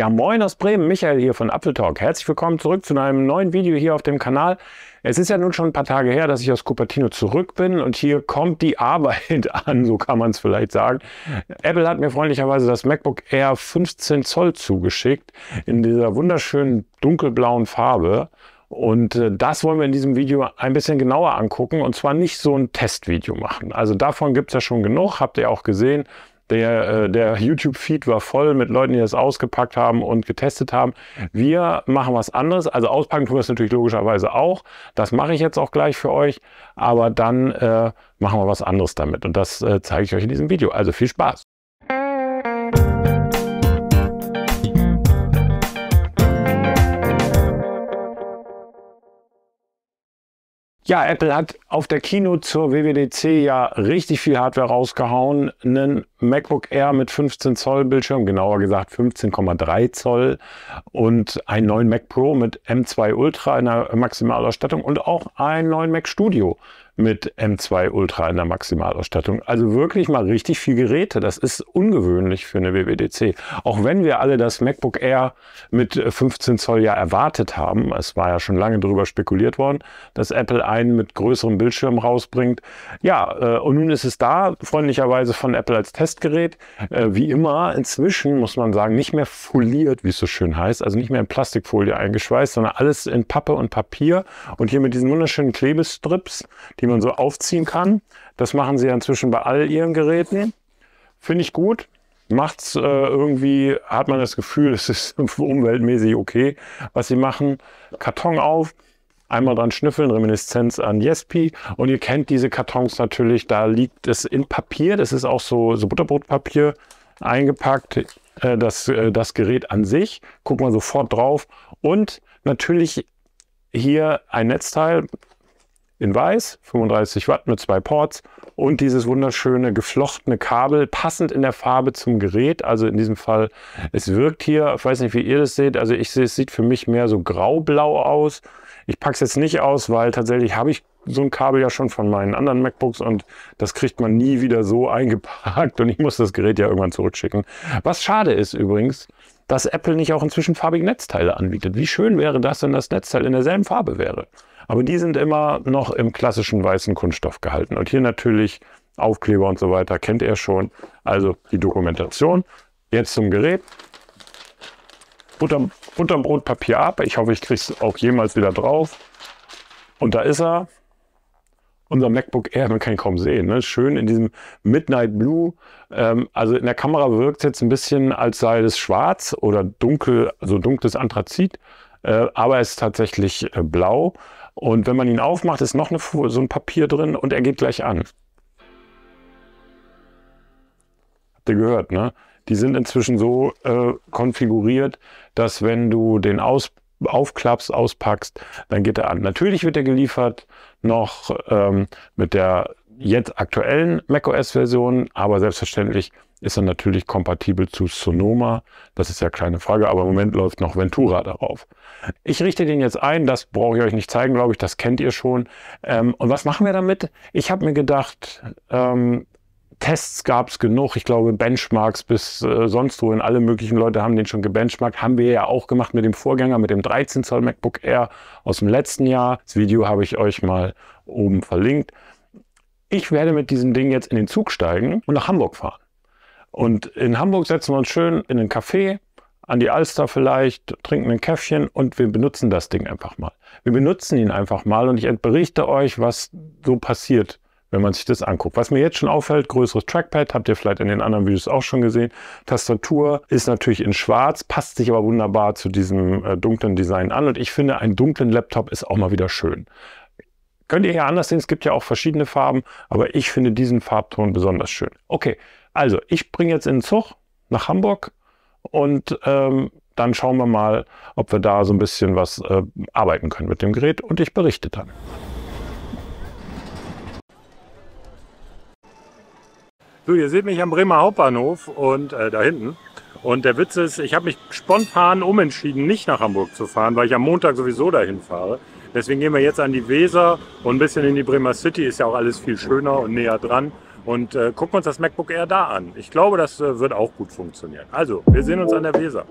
Ja, moin aus Bremen, Michael hier von Apfeltalk. Herzlich willkommen zurück zu einem neuen Video hier auf dem Kanal. Es ist ja nun schon ein paar Tage her, dass ich aus Cupertino zurück bin und hier kommt die Arbeit an, so kann man es vielleicht sagen. Apple hat mir freundlicherweise das MacBook Air 15 Zoll zugeschickt in dieser wunderschönen dunkelblauen Farbe. Und äh, das wollen wir in diesem Video ein bisschen genauer angucken und zwar nicht so ein Testvideo machen. Also davon gibt es ja schon genug, habt ihr auch gesehen. Der, äh, der YouTube-Feed war voll mit Leuten, die das ausgepackt haben und getestet haben. Wir machen was anderes. Also auspacken tun wir es natürlich logischerweise auch. Das mache ich jetzt auch gleich für euch. Aber dann äh, machen wir was anderes damit. Und das äh, zeige ich euch in diesem Video. Also viel Spaß. Ja, Apple hat auf der Kino zur WWDC ja richtig viel Hardware rausgehauen. Einen MacBook Air mit 15 Zoll Bildschirm, genauer gesagt 15,3 Zoll und einen neuen Mac Pro mit M2 Ultra in der Maximalausstattung und auch einen neuen Mac Studio mit M2 Ultra in der Maximalausstattung. Also wirklich mal richtig viel Geräte. Das ist ungewöhnlich für eine WWDC. Auch wenn wir alle das MacBook Air mit 15 Zoll ja erwartet haben. Es war ja schon lange darüber spekuliert worden, dass Apple einen mit größerem Bildschirm rausbringt. Ja, äh, und nun ist es da, freundlicherweise von Apple als Test Testgerät. Äh, wie immer, inzwischen muss man sagen, nicht mehr foliert, wie es so schön heißt, also nicht mehr in Plastikfolie eingeschweißt, sondern alles in Pappe und Papier. Und hier mit diesen wunderschönen Klebestrips, die man so aufziehen kann. Das machen sie ja inzwischen bei all ihren Geräten. Finde ich gut macht's äh, irgendwie, hat man das Gefühl, es ist umweltmäßig okay, was sie machen. Karton auf, Einmal dran schnüffeln, Reminiszenz an Yespi. Und ihr kennt diese Kartons natürlich, da liegt es in Papier. Das ist auch so, so Butterbrotpapier eingepackt. Äh, das, äh, das Gerät an sich, guckt mal sofort drauf. Und natürlich hier ein Netzteil in weiß, 35 Watt mit zwei Ports und dieses wunderschöne geflochtene Kabel, passend in der Farbe zum Gerät. Also in diesem Fall, es wirkt hier, ich weiß nicht, wie ihr das seht, also ich sehe, es sieht für mich mehr so graublau aus. Ich packe es jetzt nicht aus, weil tatsächlich habe ich so ein Kabel ja schon von meinen anderen MacBooks und das kriegt man nie wieder so eingepackt und ich muss das Gerät ja irgendwann zurückschicken. Was schade ist übrigens, dass Apple nicht auch inzwischen farbige Netzteile anbietet. Wie schön wäre das, wenn das Netzteil in derselben Farbe wäre. Aber die sind immer noch im klassischen weißen Kunststoff gehalten. Und hier natürlich Aufkleber und so weiter, kennt ihr schon. Also die Dokumentation. Jetzt zum Gerät unterm, unterm Brotpapier ab. Ich hoffe, ich kriege es auch jemals wieder drauf. Und da ist er. Unser MacBook Air, man kann ihn kaum sehen. Ne? Schön in diesem Midnight Blue. Ähm, also in der Kamera wirkt es jetzt ein bisschen, als sei es schwarz oder dunkel, also dunkles Anthrazit. Äh, aber er ist tatsächlich äh, blau. Und wenn man ihn aufmacht, ist noch eine, so ein Papier drin und er geht gleich an. Habt ihr gehört, ne? Die sind inzwischen so äh, konfiguriert, dass wenn du den aus, aufklappst, auspackst, dann geht er an. Natürlich wird er geliefert noch ähm, mit der jetzt aktuellen macOS-Version, aber selbstverständlich ist er natürlich kompatibel zu Sonoma. Das ist ja keine Frage, aber im Moment läuft noch Ventura darauf. Ich richte den jetzt ein, das brauche ich euch nicht zeigen, glaube ich, das kennt ihr schon. Ähm, und was machen wir damit? Ich habe mir gedacht, ähm, Tests gab es genug. Ich glaube, Benchmarks bis äh, sonst wohin. alle möglichen Leute haben den schon gebenchmarkt. Haben wir ja auch gemacht mit dem Vorgänger, mit dem 13 Zoll MacBook Air aus dem letzten Jahr. Das Video habe ich euch mal oben verlinkt. Ich werde mit diesem Ding jetzt in den Zug steigen und nach Hamburg fahren. Und in Hamburg setzen wir uns schön in einen Café, an die Alster vielleicht, trinken ein Käffchen und wir benutzen das Ding einfach mal. Wir benutzen ihn einfach mal und ich berichte euch, was so passiert wenn man sich das anguckt. Was mir jetzt schon auffällt, größeres Trackpad, habt ihr vielleicht in den anderen Videos auch schon gesehen. Tastatur ist natürlich in schwarz, passt sich aber wunderbar zu diesem äh, dunklen Design an. Und ich finde, einen dunklen Laptop ist auch mal wieder schön. Könnt ihr ja anders sehen, es gibt ja auch verschiedene Farben, aber ich finde diesen Farbton besonders schön. Okay, also ich bringe jetzt in den Zug nach Hamburg und ähm, dann schauen wir mal, ob wir da so ein bisschen was äh, arbeiten können mit dem Gerät und ich berichte dann. So, ihr seht mich am Bremer Hauptbahnhof und äh, da hinten. Und der Witz ist, ich habe mich spontan umentschieden, nicht nach Hamburg zu fahren, weil ich am Montag sowieso dahin fahre. Deswegen gehen wir jetzt an die Weser und ein bisschen in die Bremer City. Ist ja auch alles viel schöner und näher dran. Und äh, gucken uns das MacBook Air da an. Ich glaube, das äh, wird auch gut funktionieren. Also, wir sehen uns an der Weser.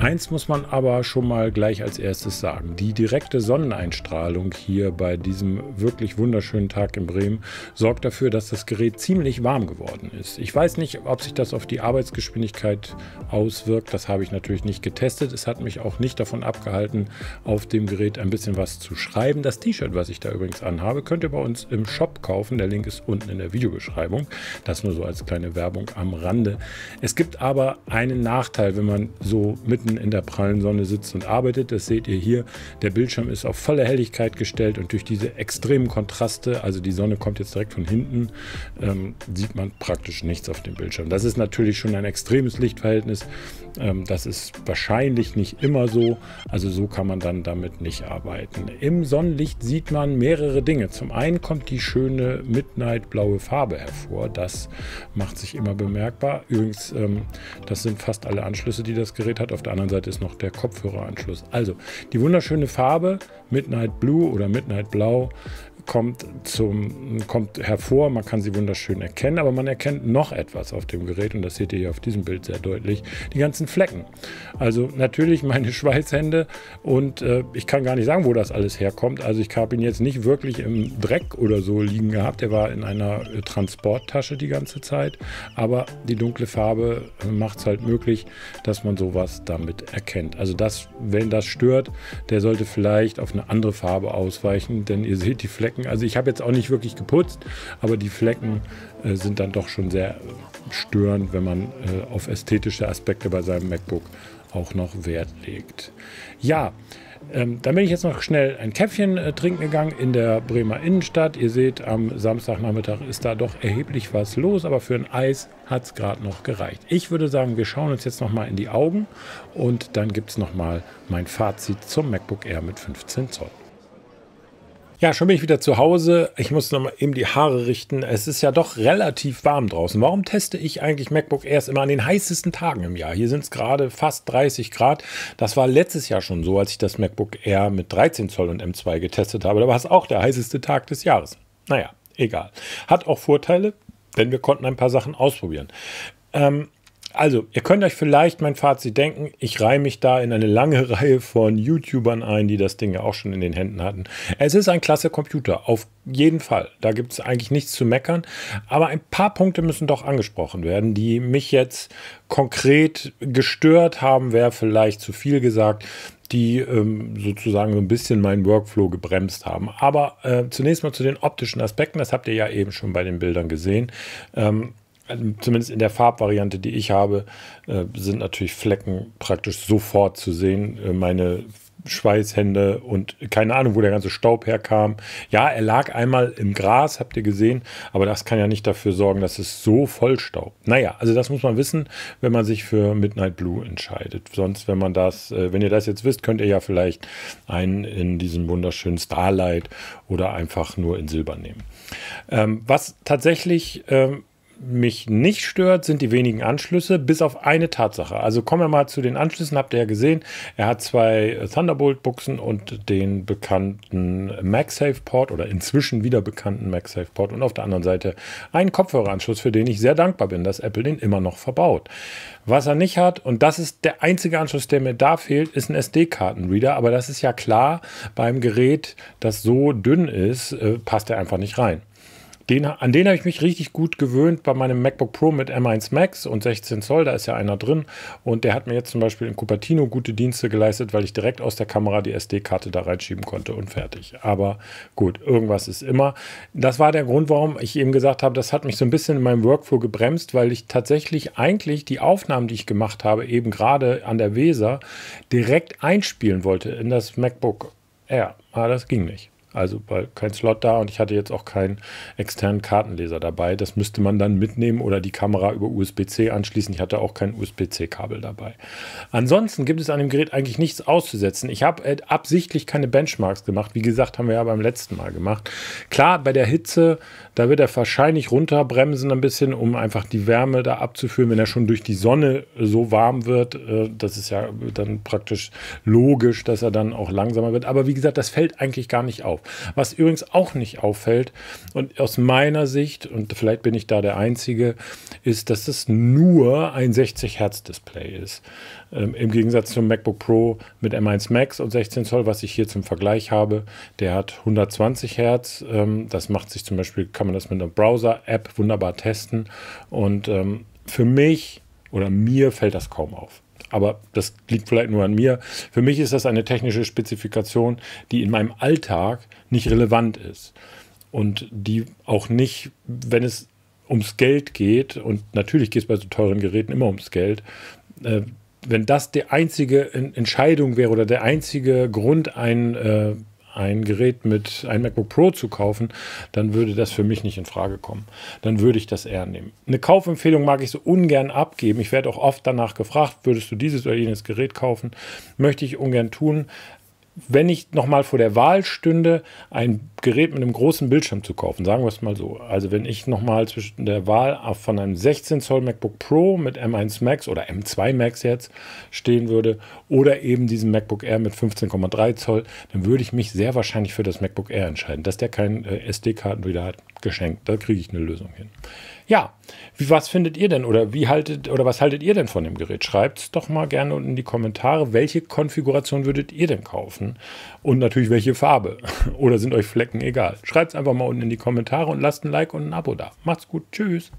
Eins muss man aber schon mal gleich als erstes sagen. Die direkte Sonneneinstrahlung hier bei diesem wirklich wunderschönen Tag in Bremen sorgt dafür, dass das Gerät ziemlich warm geworden ist. Ich weiß nicht, ob sich das auf die Arbeitsgeschwindigkeit auswirkt. Das habe ich natürlich nicht getestet. Es hat mich auch nicht davon abgehalten, auf dem Gerät ein bisschen was zu schreiben. Das T-Shirt, was ich da übrigens anhabe, könnt ihr bei uns im Shop kaufen. Der Link ist unten in der Videobeschreibung. Das nur so als kleine Werbung am Rande. Es gibt aber einen Nachteil, wenn man so mitten unten in der prallen Sonne sitzt und arbeitet. Das seht ihr hier. Der Bildschirm ist auf volle Helligkeit gestellt und durch diese extremen Kontraste, also die Sonne kommt jetzt direkt von hinten, ähm, sieht man praktisch nichts auf dem Bildschirm. Das ist natürlich schon ein extremes Lichtverhältnis. Ähm, das ist wahrscheinlich nicht immer so. Also so kann man dann damit nicht arbeiten. Im Sonnenlicht sieht man mehrere Dinge. Zum einen kommt die schöne Midnight-blaue Farbe hervor. Das macht sich immer bemerkbar. Übrigens, ähm, das sind fast alle Anschlüsse, die das Gerät hat. Auf der anderen anderen Seite ist noch der Kopfhöreranschluss. Also die wunderschöne Farbe Midnight Blue oder Midnight Blau kommt, zum, kommt hervor. Man kann sie wunderschön erkennen, aber man erkennt noch etwas auf dem Gerät und das seht ihr hier auf diesem Bild sehr deutlich, die ganzen Flecken. Also natürlich meine Schweißhände und äh, ich kann gar nicht sagen, wo das alles herkommt. Also ich habe ihn jetzt nicht wirklich im Dreck oder so liegen gehabt. Er war in einer äh, Transporttasche die ganze Zeit, aber die dunkle Farbe äh, macht es halt möglich, dass man sowas damit erkennt. Also das, wenn das stört, der sollte vielleicht auf eine andere Farbe ausweichen, denn ihr seht die Flecken Flecken. Also ich habe jetzt auch nicht wirklich geputzt, aber die Flecken äh, sind dann doch schon sehr störend, wenn man äh, auf ästhetische Aspekte bei seinem MacBook auch noch Wert legt. Ja, ähm, dann bin ich jetzt noch schnell ein Käffchen äh, trinken gegangen in der Bremer Innenstadt. Ihr seht, am Samstagnachmittag ist da doch erheblich was los, aber für ein Eis hat es gerade noch gereicht. Ich würde sagen, wir schauen uns jetzt nochmal in die Augen und dann gibt es nochmal mein Fazit zum MacBook Air mit 15 Zoll. Ja, schon bin ich wieder zu Hause. Ich muss noch mal eben die Haare richten. Es ist ja doch relativ warm draußen. Warum teste ich eigentlich MacBook erst immer an den heißesten Tagen im Jahr? Hier sind es gerade fast 30 Grad. Das war letztes Jahr schon so, als ich das MacBook Air mit 13 Zoll und M2 getestet habe. Da war es auch der heißeste Tag des Jahres. Naja, egal. Hat auch Vorteile, denn wir konnten ein paar Sachen ausprobieren. Ähm, also, ihr könnt euch vielleicht mein Fazit denken. Ich reihe mich da in eine lange Reihe von YouTubern ein, die das Ding ja auch schon in den Händen hatten. Es ist ein klasse Computer, auf jeden Fall. Da gibt es eigentlich nichts zu meckern. Aber ein paar Punkte müssen doch angesprochen werden, die mich jetzt konkret gestört haben, wäre vielleicht zu viel gesagt die ähm, sozusagen so ein bisschen meinen Workflow gebremst haben. Aber äh, zunächst mal zu den optischen Aspekten, das habt ihr ja eben schon bei den Bildern gesehen. Ähm, also zumindest in der Farbvariante, die ich habe, äh, sind natürlich Flecken praktisch sofort zu sehen. Äh, meine Schweißhände und keine Ahnung, wo der ganze Staub herkam. Ja, er lag einmal im Gras, habt ihr gesehen, aber das kann ja nicht dafür sorgen, dass es so voll staubt. Naja, also das muss man wissen, wenn man sich für Midnight Blue entscheidet. Sonst, wenn man das, äh, wenn ihr das jetzt wisst, könnt ihr ja vielleicht einen in diesem wunderschönen Starlight oder einfach nur in Silber nehmen. Ähm, was tatsächlich ähm, mich nicht stört, sind die wenigen Anschlüsse, bis auf eine Tatsache. Also kommen wir mal zu den Anschlüssen. Habt ihr ja gesehen, er hat zwei Thunderbolt-Buchsen und den bekannten MagSafe-Port oder inzwischen wieder bekannten MagSafe-Port und auf der anderen Seite einen Kopfhöreranschluss, für den ich sehr dankbar bin, dass Apple den immer noch verbaut. Was er nicht hat, und das ist der einzige Anschluss, der mir da fehlt, ist ein SD-Kartenreader. Aber das ist ja klar, beim Gerät, das so dünn ist, äh, passt er einfach nicht rein. Den, an den habe ich mich richtig gut gewöhnt bei meinem MacBook Pro mit M1 Max und 16 Zoll, da ist ja einer drin. Und der hat mir jetzt zum Beispiel in Cupertino gute Dienste geleistet, weil ich direkt aus der Kamera die SD-Karte da reinschieben konnte und fertig. Aber gut, irgendwas ist immer. Das war der Grund, warum ich eben gesagt habe, das hat mich so ein bisschen in meinem Workflow gebremst, weil ich tatsächlich eigentlich die Aufnahmen, die ich gemacht habe, eben gerade an der Weser, direkt einspielen wollte in das MacBook Air. Aber das ging nicht. Also weil kein Slot da und ich hatte jetzt auch keinen externen Kartenleser dabei. Das müsste man dann mitnehmen oder die Kamera über USB-C anschließen. Ich hatte auch kein USB-C-Kabel dabei. Ansonsten gibt es an dem Gerät eigentlich nichts auszusetzen. Ich habe äh, absichtlich keine Benchmarks gemacht. Wie gesagt, haben wir ja beim letzten Mal gemacht. Klar, bei der Hitze, da wird er wahrscheinlich runterbremsen ein bisschen, um einfach die Wärme da abzuführen, wenn er schon durch die Sonne so warm wird. Äh, das ist ja dann praktisch logisch, dass er dann auch langsamer wird. Aber wie gesagt, das fällt eigentlich gar nicht auf auf. Was übrigens auch nicht auffällt und aus meiner Sicht, und vielleicht bin ich da der Einzige, ist, dass es nur ein 60 Hertz Display ist. Ähm, Im Gegensatz zum MacBook Pro mit M1 Max und 16 Zoll, was ich hier zum Vergleich habe, der hat 120 Hertz. Ähm, das macht sich zum Beispiel, kann man das mit einer Browser-App wunderbar testen. Und ähm, für mich oder mir fällt das kaum auf aber das liegt vielleicht nur an mir. Für mich ist das eine technische Spezifikation, die in meinem Alltag nicht relevant ist. Und die auch nicht, wenn es ums Geld geht, und natürlich geht es bei so teuren Geräten immer ums Geld, äh, wenn das die einzige Entscheidung wäre oder der einzige Grund, ein äh, ein Gerät mit einem MacBook Pro zu kaufen, dann würde das für mich nicht in Frage kommen. Dann würde ich das eher nehmen. Eine Kaufempfehlung mag ich so ungern abgeben. Ich werde auch oft danach gefragt, würdest du dieses oder jenes Gerät kaufen? Möchte ich ungern tun, wenn ich nochmal vor der Wahl stünde, ein Gerät mit einem großen Bildschirm zu kaufen, sagen wir es mal so. Also wenn ich nochmal zwischen der Wahl von einem 16 Zoll MacBook Pro mit M1 Max oder M2 Max jetzt stehen würde oder eben diesem MacBook Air mit 15,3 Zoll, dann würde ich mich sehr wahrscheinlich für das MacBook Air entscheiden. Dass der kein äh, sd karten wieder hat, geschenkt, da kriege ich eine Lösung hin. Ja, wie, was findet ihr denn oder wie haltet oder was haltet ihr denn von dem Gerät? Schreibt es doch mal gerne unten in die Kommentare, welche Konfiguration würdet ihr denn kaufen? und natürlich welche Farbe oder sind euch Flecken egal. Schreibt es einfach mal unten in die Kommentare und lasst ein Like und ein Abo da. Macht's gut, tschüss.